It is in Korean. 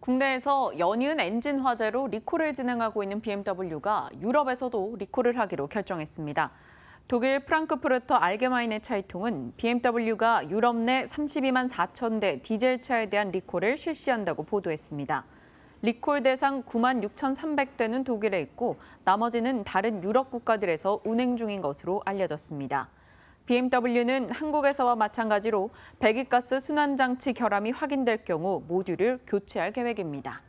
국내에서 연이은 엔진 화재로 리콜을 진행하고 있는 BMW가 유럽에서도 리콜을 하기로 결정했습니다. 독일 프랑크푸르터 알게마인의 차이통은 BMW가 유럽 내 32만 4천 대 디젤차에 대한 리콜을 실시한다고 보도했습니다. 리콜 대상 9만 6,300대는 독일에 있고 나머지는 다른 유럽 국가들에서 운행 중인 것으로 알려졌습니다. BMW는 한국에서와 마찬가지로 배기가스 순환장치 결함이 확인될 경우 모듈을 교체할 계획입니다.